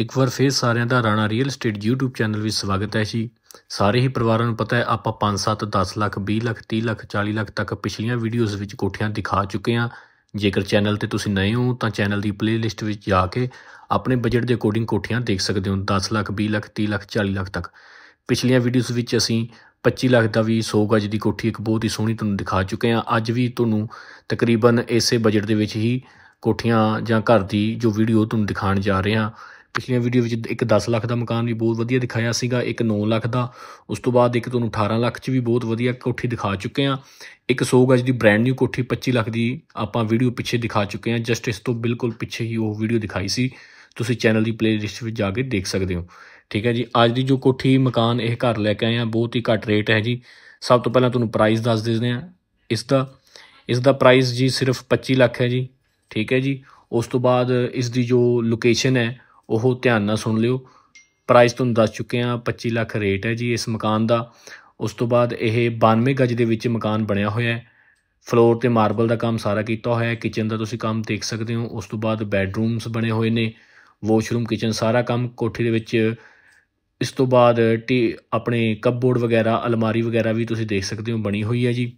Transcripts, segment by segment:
ਇੱਕ ਵਾਰ ਫੇਰ ਸਾਰਿਆਂ ਦਾ Rana real estate YouTube channel ਵਿੱਚ ਸਵਾਗਤ ਹੈ ਜੀ ਸਾਰੇ ਹੀ ਪਰਿਵਾਰਾਂ ਨੂੰ ਪਤਾ ਹੈ ਆਪਾਂ 5 7 10 ਲੱਖ 20 ਲੱਖ 30 ਲੱਖ 40 ਲੱਖ ਤੱਕ ਪਿਛਲੀਆਂ ਵੀਡੀਓਜ਼ ਵਿੱਚ ਕੋਠੀਆਂ ਦਿਖਾ ਚੁੱਕੇ ਹਾਂ ਜੇਕਰ ਚੈਨਲ ਤੇ ਤੁਸੀਂ ਨਏ ਹੋ ਤਾਂ ਚੈਨਲ ਦੀ ਪਲੇਲਿਸਟ ਵਿੱਚ ਜਾ ਕੇ ਆਪਣੇ ਬਜਟ ਦੇ ਅਕੋਰਡਿੰਗ ਕੋਠੀਆਂ ਦੇਖ ਸਕਦੇ ਹੋ 10 ਲੱਖ 20 ਲੱਖ 30 ਲੱਖ 40 ਲੱਖ ਤੱਕ ਪਿਛਲੀਆਂ ਵੀਡੀਓਜ਼ ਵਿੱਚ ਅਸੀਂ 25 ਲੱਖ ਦਾ ਵੀ 100 ਗਜ ਦੀ ਕੋਠੀ ਇੱਕ ਬਹੁਤ ਹੀ ਸੋਹਣੀ ਤੁਹਾਨੂੰ ਦਿਖਾ ਚੁੱਕੇ ਹਾਂ ਅੱਜ ਵੀ ਤੁਹਾਨੂੰ ਤਕਰੀਬਨ ਇਸੇ ਬਜਟ ਦੇ ਵਿੱਚ ਹੀ ਕੋਠੀਆਂ ਜਾਂ ਘਰ ਦੀ ਜੋ ਵੀਡੀਓ ਤੁਹਾਨੂੰ ਦਿਖਾਉਣ ਜਾ ਰਹੇ ਹਾਂ ਪਿਛਲੀਆਂ ਵੀਡੀਓ ਵਿੱਚ ਇੱਕ 10 ਲੱਖ ਦਾ ਮਕਾਨ ਵੀ ਬਹੁਤ ਵਧੀਆ ਦਿਖਾਇਆ ਸੀਗਾ ਇੱਕ 9 ਲੱਖ ਦਾ ਉਸ ਤੋਂ ਬਾਅਦ ਇੱਕ ਤੁਹਾਨੂੰ 18 ਲੱਖ 'ਚ ਵੀ ਬਹੁਤ ਵਧੀਆ ਕੋਠੀ ਦਿਖਾ ਚੁੱਕੇ ਆ ਇੱਕ 100 ਗਜ ਦੀ ਬ੍ਰੈਂਡ ਨਿਊ ਕੋਠੀ 25 ਲੱਖ ਦੀ ਆਪਾਂ ਵੀਡੀਓ ਪਿੱਛੇ ਦਿਖਾ ਚੁੱਕੇ ਆ ਜਸਟ ਇਸ ਤੋਂ ਬਿਲਕੁਲ ਪਿੱਛੇ ਹੀ ਉਹ ਵੀਡੀਓ ਦਿਖਾਈ ਸੀ ਤੁਸੀਂ ਚੈਨਲ ਦੀ ਪਲੇਲਿਸਟ ਵਿੱਚ ਜਾ ਕੇ ਦੇਖ ਸਕਦੇ ਹੋ ਠੀਕ ਹੈ ਜੀ ਅੱਜ ਦੀ ਜੋ ਕੋਠੀ ਮਕਾਨ ਇਹ ਘਰ ਲੈ ਕੇ ਆਏ ਆ ਬਹੁਤ ਹੀ ਘੱਟ ਰੇਟ ਹੈ ਜੀ ਸਭ ਤੋਂ ਪਹਿਲਾਂ ਤੁਹਾਨੂੰ ਪ੍ਰਾਈਸ ਦੱਸ ਦਿੰਦੇ ਆ ਇਸ ਦਾ ਇਸ ਦਾ ਪ੍ਰਾਈਸ ਜੀ ਸਿਰਫ 25 ਲੱਖ ਹੈ ਜੀ ਠੀਕ ਹੈ ਜੀ ਉਸ ਤੋਂ ਬਾਅਦ ਇਸ ਦੀ ਜੋ ਲੋਕੇਸ਼ਨ ਹੈ ਉਹ ਧਿਆਨ ਨਾਲ ਸੁਣ ਲਿਓ ਪ੍ਰਾਈਸ ਤੁਹਾਨੂੰ ਦੱਸ ਚੁੱਕੇ ਆ 25 ਲੱਖ ਰੇਟ ਹੈ ਜੀ ਇਸ ਮਕਾਨ ਦਾ ਉਸ ਤੋਂ ਬਾਅਦ ਇਹ 92 ਗਜ ਦੇ ਵਿੱਚ ਮਕਾਨ ਬਣਿਆ ਹੋਇਆ ਹੈ ਫਲੋਰ ਤੇ ਮਾਰਬਲ ਦਾ ਕੰਮ ਸਾਰਾ ਕੀਤਾ ਹੋਇਆ ਹੈ ਕਿਚਨ ਦਾ ਤੁਸੀਂ ਕੰਮ ਦੇਖ ਸਕਦੇ ਹੋ ਉਸ ਤੋਂ ਬਾਅਦ ਬੈੱਡਰੂਮਸ ਬਣੇ ਹੋਏ ਨੇ ਵਾਸ਼ਰੂਮ ਕਿਚਨ ਸਾਰਾ ਕੰਮ ਕੋਠੀ ਦੇ ਵਿੱਚ ਇਸ ਤੋਂ ਬਾਅਦ ਟੀ ਆਪਣੇ ਕੱਪਬੋਰਡ ਵਗੈਰਾ ਅਲਮਾਰੀ ਵਗੈਰਾ ਵੀ ਤੁਸੀਂ ਦੇਖ ਸਕਦੇ ਹੋ ਬਣੀ ਹੋਈ ਹੈ ਜੀ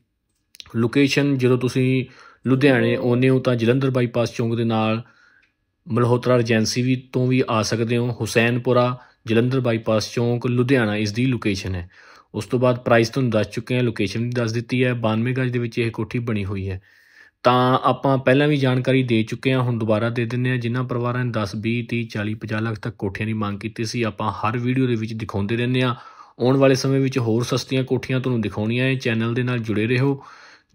ਲੋਕੇਸ਼ਨ ਜਦੋਂ ਤੁਸੀਂ ਲੁਧਿਆਣੇ ਆਉਨੇ ਹੋ ਤਾਂ ਜਲੰਧਰ ਬਾਈਪਾਸ ਚੌਂਕ ਦੇ ਨਾਲ ਮਲਹੋਤਰਾ ਏਜੰਸੀ ਵੀ ਤੋਂ ਵੀ ਆ ਸਕਦੇ ਹੋ ਹੁਸੈਨਪੁਰਾ ਜਲੰਧਰ ਬਾਈਪਾਸ ਚੌਂਕ ਲੁਧਿਆਣਾ ਇਸ ਦੀ ਲੋਕੇਸ਼ਨ ਹੈ ਉਸ ਤੋਂ ਬਾਅਦ ਪ੍ਰਾਈਸ ਤੁਹਾਨੂੰ ਦੱਸ ਚੁੱਕੇ ਹਾਂ ਲੋਕੇਸ਼ਨ ਵੀ ਦੱਸ ਦਿੱਤੀ ਹੈ 92 ਗਜ ਦੇ ਵਿੱਚ ਇਹ ਕੋਠੀ ਬਣੀ ਹੋਈ ਹੈ ਤਾਂ ਆਪਾਂ ਪਹਿਲਾਂ ਵੀ ਜਾਣਕਾਰੀ ਦੇ ਚੁੱਕੇ ਹਾਂ ਹੁਣ ਦੁਬਾਰਾ ਦੇ ਦਿੰਨੇ ਆ ਜਿਨ੍ਹਾਂ ਪਰਿਵਾਰਾਂ ਨੇ 10 20 30 40 50 ਲੱਖ ਤੱਕ ਕੋਠੀਆਂ ਦੀ ਮੰਗ ਕੀਤੀ ਸੀ ਆਪਾਂ ਹਰ ਵੀਡੀਓ ਦੇ ਵਿੱਚ ਦਿਖਾਉਂਦੇ ਰਹਿੰਦੇ ਆ ਆਉਣ ਵਾਲੇ ਸਮੇਂ ਵਿੱਚ ਹੋਰ ਸਸਤੀਆਂ ਕੋਠੀਆਂ ਤੁਹਾਨੂੰ ਦਿਖਾਉਣੀਆਂ ਹੈ ਚੈਨਲ ਦੇ ਨਾਲ ਜੁੜੇ ਰਹੋ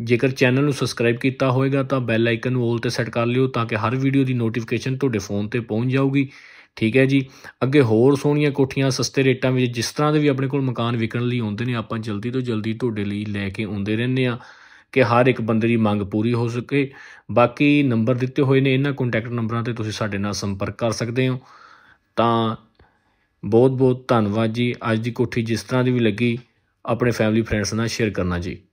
ਜੇਕਰ ਚੈਨਲ ਨੂੰ ਸਬਸਕ੍ਰਾਈਬ ਕੀਤਾ ਹੋਵੇਗਾ ਤਾਂ ਬੈਲ ਆਈਕਨ ਨੂੰ ਆਲ ਤੇ ਸੈੱਟ ਕਰ ਲਿਓ ਤਾਂ ਕਿ ਹਰ ਵੀਡੀਓ ਦੀ ਨੋਟੀਫਿਕੇਸ਼ਨ ਤੁਹਾਡੇ ਫੋਨ ਤੇ ਪਹੁੰਚ ਜਾਊਗੀ ਠੀਕ ਹੈ ਜੀ ਅੱਗੇ ਹੋਰ ਸੋਹਣੀਆਂ ਕੋਠੀਆਂ ਸਸਤੇ ਰੇਟਾਂ ਵਿੱਚ ਜਿਸ ਤਰ੍ਹਾਂ ਦੇ ਵੀ ਆਪਣੇ ਕੋਲ ਮਕਾਨ ਵਿਕਣ ਲਈ ਆਉਂਦੇ ਨੇ ਆਪਾਂ ਜਲਦੀ ਤੋਂ ਜਲਦੀ ਤੁਹਾਡੇ ਲਈ ਲੈ ਕੇ ਆਉਂਦੇ ਰਹਿੰਦੇ ਆ ਕਿ ਹਰ ਇੱਕ ਬੰਦੇ ਦੀ ਮੰਗ ਪੂਰੀ ਹੋ ਸਕੇ ਬਾਕੀ ਨੰਬਰ ਦਿੱਤੇ ਹੋਏ ਨੇ ਇਹਨਾਂ ਕੰਟੈਕਟ ਨੰਬਰਾਂ ਤੇ ਤੁਸੀਂ ਸਾਡੇ ਨਾਲ ਸੰਪਰਕ ਕਰ ਸਕਦੇ ਹੋ ਤਾਂ ਬਹੁਤ ਬਹੁਤ ਧੰਨਵਾਦ ਜੀ ਅੱਜ ਦੀ ਕੋਠੀ ਜਿਸ ਤਰ੍ਹਾਂ ਦੀ ਵੀ ਲੱਗੀ ਆਪਣੇ ਫੈਮਿਲੀ ਫਰੈਂਡਸ ਨਾਲ ਸ਼ੇਅਰ ਕਰਨਾ ਜੀ